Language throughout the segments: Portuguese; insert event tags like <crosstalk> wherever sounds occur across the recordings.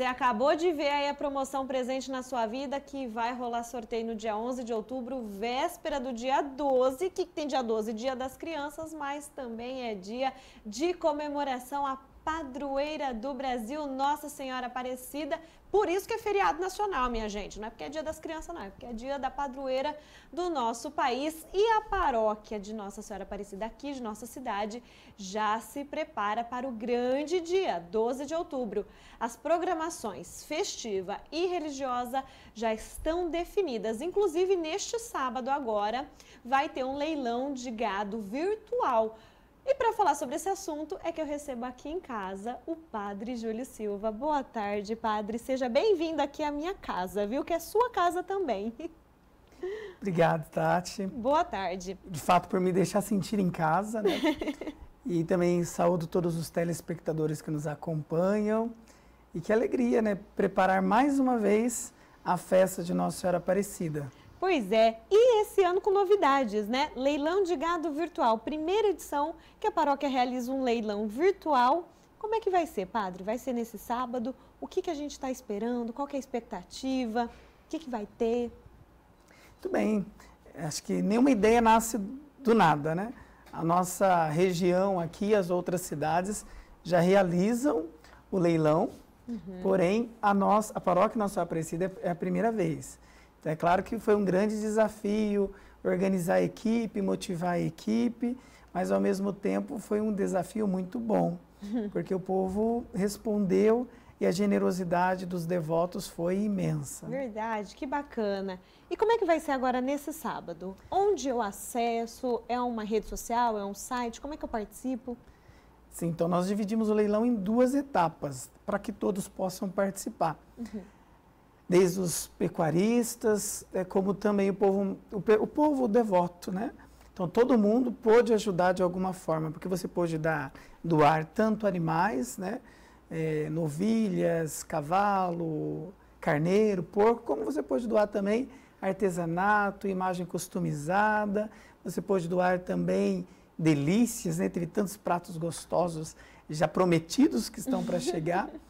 Você acabou de ver aí a promoção presente na sua vida que vai rolar sorteio no dia 11 de outubro, véspera do dia 12. O que, que tem dia 12? Dia das crianças, mas também é dia de comemoração à padroeira do Brasil, Nossa Senhora Aparecida. Por isso que é feriado nacional, minha gente. Não é porque é dia das crianças, não. É porque é dia da padroeira do nosso país. E a paróquia de Nossa Senhora Aparecida aqui de nossa cidade já se prepara para o grande dia, 12 de outubro. As programações festiva e religiosa já estão definidas. Inclusive, neste sábado agora, vai ter um leilão de gado virtual e para falar sobre esse assunto é que eu recebo aqui em casa o Padre Júlio Silva. Boa tarde, Padre. Seja bem-vindo aqui à minha casa, viu? Que é sua casa também. <laughs> Obrigado, Tati. Boa tarde. De fato, por me deixar sentir em casa, né? <laughs> e também saúdo todos os telespectadores que nos acompanham. E que alegria, né? Preparar mais uma vez a festa de Nossa Senhora Aparecida. Pois é, e esse ano com novidades, né? Leilão de gado virtual, primeira edição que a paróquia realiza um leilão virtual. Como é que vai ser, padre? Vai ser nesse sábado? O que, que a gente está esperando? Qual é a expectativa? O que, que vai ter? Muito bem. Acho que nenhuma ideia nasce do nada, né? A nossa região aqui, as outras cidades, já realizam o leilão, uhum. porém a, nossa, a paróquia Nossa Aparecida é a primeira vez é claro que foi um grande desafio organizar a equipe, motivar a equipe, mas ao mesmo tempo foi um desafio muito bom, <laughs> porque o povo respondeu e a generosidade dos devotos foi imensa. Verdade, que bacana. E como é que vai ser agora nesse sábado? Onde eu acesso? É uma rede social? É um site? Como é que eu participo? Sim, então nós dividimos o leilão em duas etapas para que todos possam participar. Uhum desde os pecuaristas, é, como também o povo, o, o, povo devoto, né? Então todo mundo pôde ajudar de alguma forma, porque você pôde dar, doar tanto animais, né? É, novilhas, cavalo, carneiro, porco, como você pôde doar também artesanato, imagem customizada, você pôde doar também delícias, né? Teve tantos pratos gostosos já prometidos que estão para chegar. <laughs>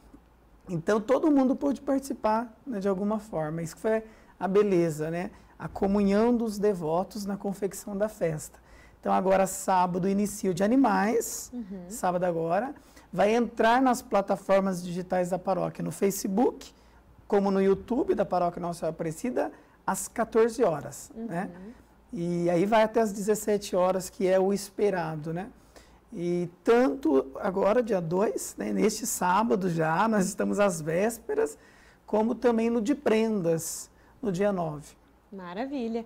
Então todo mundo pôde participar né, de alguma forma. Isso foi a beleza, né? A comunhão dos devotos na confecção da festa. Então agora sábado inicio de animais, uhum. sábado agora, vai entrar nas plataformas digitais da paróquia, no Facebook, como no YouTube da paróquia Nossa Senhora Aparecida, às 14 horas, né? uhum. né? E aí vai até às 17 horas, que é o esperado, né? E tanto agora, dia 2, né, neste sábado já, nós estamos às vésperas, como também no de prendas, no dia 9. Maravilha.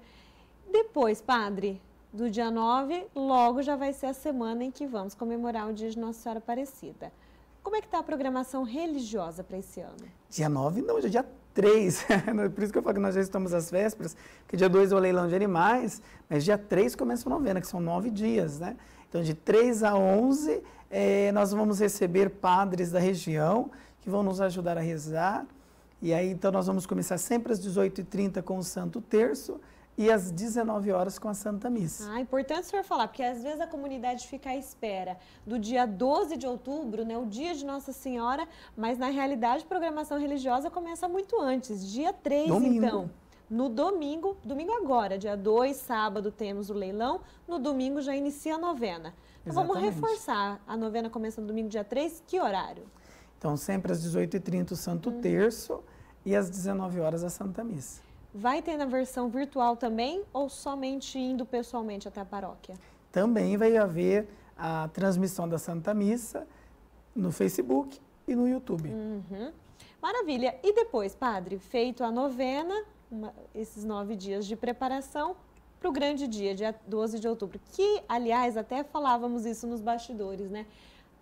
Depois, padre, do dia 9, logo já vai ser a semana em que vamos comemorar o dia de Nossa Senhora Aparecida. Como é que está a programação religiosa para esse ano? Dia 9 não, já é dia 3, <laughs> né, por isso que eu falo que nós já estamos às vésperas, porque dia 2 é o leilão de animais, mas dia 3 começa a novena, que são nove dias, né? Então, de 3 a 11, é, eh, nós vamos receber padres da região que vão nos ajudar a rezar. E aí, então, nós vamos começar sempre às 18h30 com o Santo Terço, e às 19 horas com a Santa Missa. Ah, importante o senhor falar, porque às vezes a comunidade fica à espera do dia 12 de outubro, né, o dia de Nossa Senhora, mas na realidade a programação religiosa começa muito antes, dia 3 Domingo. então. No domingo, domingo agora, dia 2, sábado temos o leilão, no domingo já inicia a novena. Então Exatamente. vamos reforçar, a novena começa no domingo dia 3, que horário? Então sempre às 18h30 o Santo uhum. Terço e às 19 horas a Santa Missa. Vai ter na versão virtual também ou somente indo pessoalmente até a paróquia? Também vai haver a transmissão da Santa Missa no Facebook e no YouTube. Uhum. Maravilha. E depois, padre, feito a novena, uma, esses nove dias de preparação para o grande dia, dia 12 de outubro, que, aliás, até falávamos isso nos bastidores, né?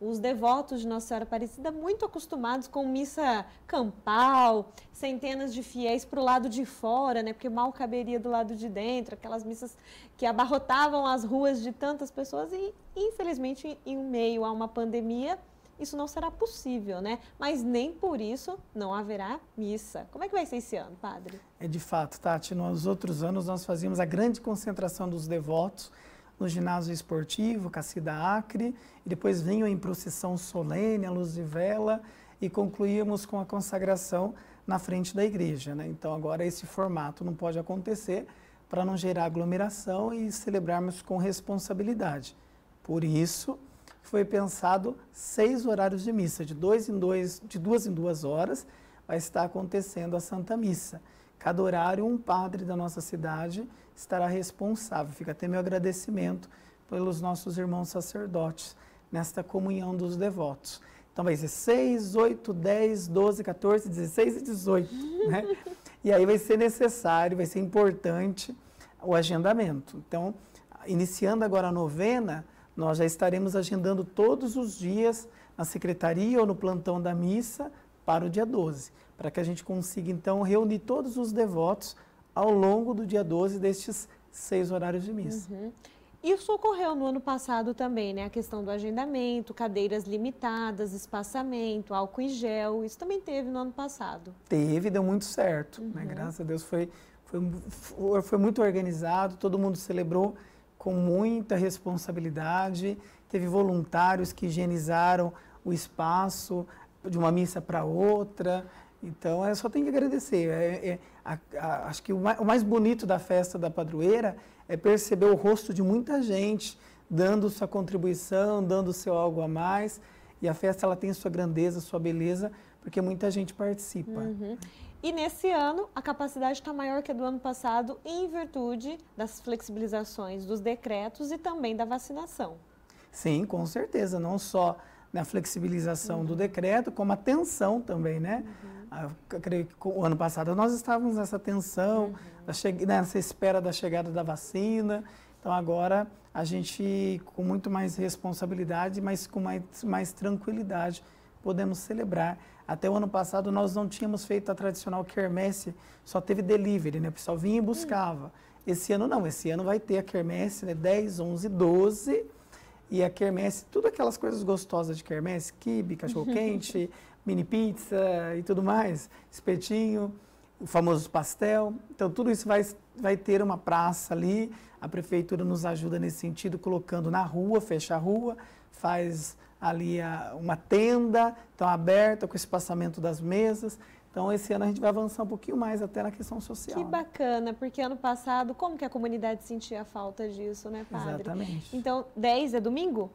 os devotos de Nossa Senhora Aparecida muito acostumados com missa campal, centenas de fiéis para o lado de fora, né? Porque mal caberia do lado de dentro, aquelas missas que abarrotavam as ruas de tantas pessoas e, infelizmente, em meio a uma pandemia, isso não será possível, né? Mas nem por isso não haverá missa. Como é que vai ser esse ano, padre? É de fato, Tati. Nos outros anos nós fazíamos a grande concentração dos devotos no ginásio esportivo, Cacida Acre, e depois vinham em procissão solene, a luz de vela, e concluímos com a consagração na frente da igreja. Né? Então agora esse formato não pode acontecer para não gerar aglomeração e celebrarmos com responsabilidade. Por isso foi pensado seis horários de missa, de dois em dois, de duas em duas horas vai estar acontecendo a Santa Missa. Cada horário, um padre da nossa cidade estará responsável. Fica até meu agradecimento pelos nossos irmãos sacerdotes nesta comunhão dos devotos. Então vai ser 6, 8, 10, 12, 14, 16 e 18. Né? <laughs> E aí vai ser necessário, vai ser importante o agendamento. Então, iniciando agora a novena, nós já estaremos agendando todos os dias na secretaria ou no plantão da missa para o dia 12, para que a gente consiga então reunir todos os devotos ao longo do dia 12 destes seis horários de missa. Uhum. Isso ocorreu no ano passado também, né? A questão do agendamento, cadeiras limitadas, espaçamento, álcool em gel. Isso também teve no ano passado. Teve, deu muito certo. Né? Uhum. Né? Graças a Deus foi, foi, foi muito organizado, todo mundo celebrou com muita responsabilidade. Teve voluntários que higienizaram o espaço, de uma missa para outra. Então, é só tem que agradecer. É, é, a, a, acho que o mais, o mais, bonito da festa da padroeira é perceber o rosto de muita gente dando sua contribuição, dando seu algo a mais. E a festa ela tem sua grandeza, sua beleza, porque muita gente participa. Uhum. E nesse ano, a capacidade está maior que a do ano passado, em virtude das flexibilizações dos decretos e também da vacinação. Sim, com certeza. Não só na flexibilização uhum. do decreto, como a tensão também, né? Uhum. Ah, eu creio que o ano passado nós estávamos nessa tensão, uhum. Né, nessa espera da chegada da vacina. Então agora a gente, com muito mais responsabilidade, mas com mais, mais tranquilidade, podemos celebrar. Até o ano passado nós não tínhamos feito a tradicional quermesse, só teve delivery, né? O pessoal vinha e buscava. Hum. Esse ano não, esse ano vai ter a quermesse, né? 10, 11, 12 e a quermesse, tudo aquelas coisas gostosas de quermesse, quibe, cachorro-quente, <laughs> mini pizza e tudo mais, espetinho, o famoso pastel. Então, tudo isso vai, vai ter uma praça ali. A prefeitura nos ajuda nesse sentido, colocando na rua, fecha a rua, faz ali a, uma tenda, então aberta, com espaçamento das mesas. Então, esse ano a gente vai avançar um pouquinho mais até na questão social. Que né? bacana, porque ano passado, como que a comunidade sentia a falta disso, né, padre? Exatamente. Então, 10 é domingo?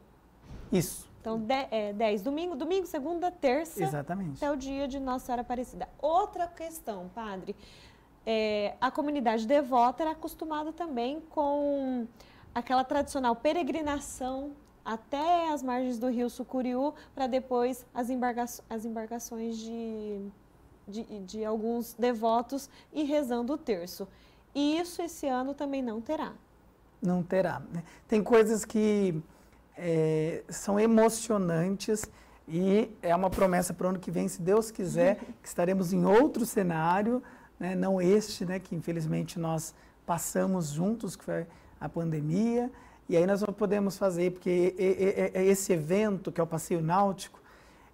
Isso. Então, 10, é, domingo, domingo, segunda, terça. Exatamente. Até o dia de Nossa Senhora Aparecida. Outra questão, padre. É, a comunidade devota era acostumada também com aquela tradicional peregrinação até as margens do rio Sucuriú, para depois as, embarca as embarcações de de, de alguns devotos e rezando o terço. E isso esse ano também não terá. Não terá. Né? Tem coisas que é, são emocionantes e é uma promessa para o ano que vem, se Deus quiser, <laughs> que estaremos em outro cenário, né? não este, né, que infelizmente nós passamos juntos, que foi a pandemia, e aí nós não podemos fazer, porque esse evento, que é o passeio náutico,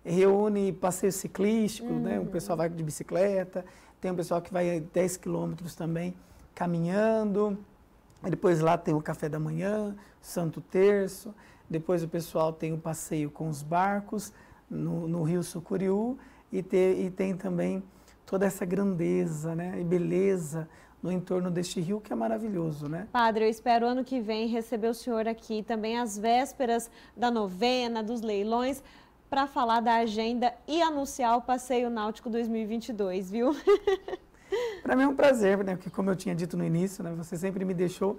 reúne passeio ciclístico, né? uhum. né? O pessoal vai de bicicleta, tem um pessoal que vai 10 quilômetros também caminhando. Depois lá tem o café da manhã, Santo Terço. Depois o pessoal tem o passeio com os barcos no, no Rio Sucuriú e, te, e tem também toda essa grandeza, né? E beleza no entorno deste rio que é maravilhoso, né? Padre, eu espero ano que vem receber o senhor aqui também às vésperas da novena, dos leilões para falar da agenda e anunciar o Passeio Náutico 2022, viu? <laughs> para mim é um prazer, né? Porque como eu tinha dito no início, né? Você sempre me deixou,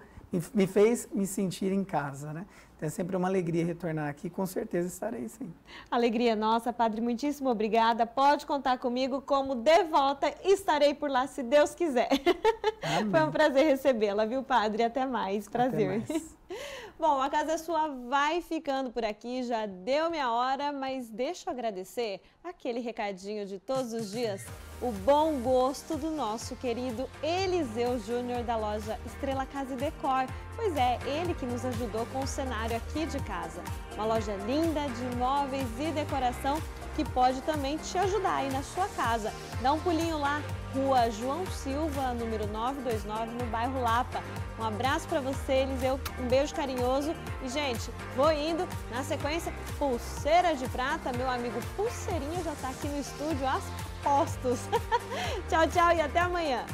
me fez me sentir em casa, né? Então é sempre uma alegria retornar aqui, com certeza estarei sim. Alegria nossa, Padre, muitíssimo obrigada. Pode contar comigo como de volta, estarei por lá se Deus quiser. Amém. <laughs> Foi um prazer recebê-la, viu, Padre? Até mais, prazer. Até mais. <laughs> Bom, a Casa Sua vai ficando por aqui, já deu minha hora, mas deixa eu agradecer aquele recadinho de todos os dias, o bom gosto do nosso querido Eliseu Júnior da loja Estrela Casa e Decor. Pois é, ele que nos ajudou com o cenário aqui de casa. Uma loja linda de móveis e decoração que pode também te ajudar aí na sua casa. Dá um pulinho lá, Rua João Silva, número 929, no bairro Lapa. Um abraço para você, Eliseu, um beijo carinhoso. E, gente, vou indo. Na sequência, Pulseira de Prata, meu amigo Pulseirinha já está aqui no estúdio, às postos. <laughs> tchau, tchau e até amanhã.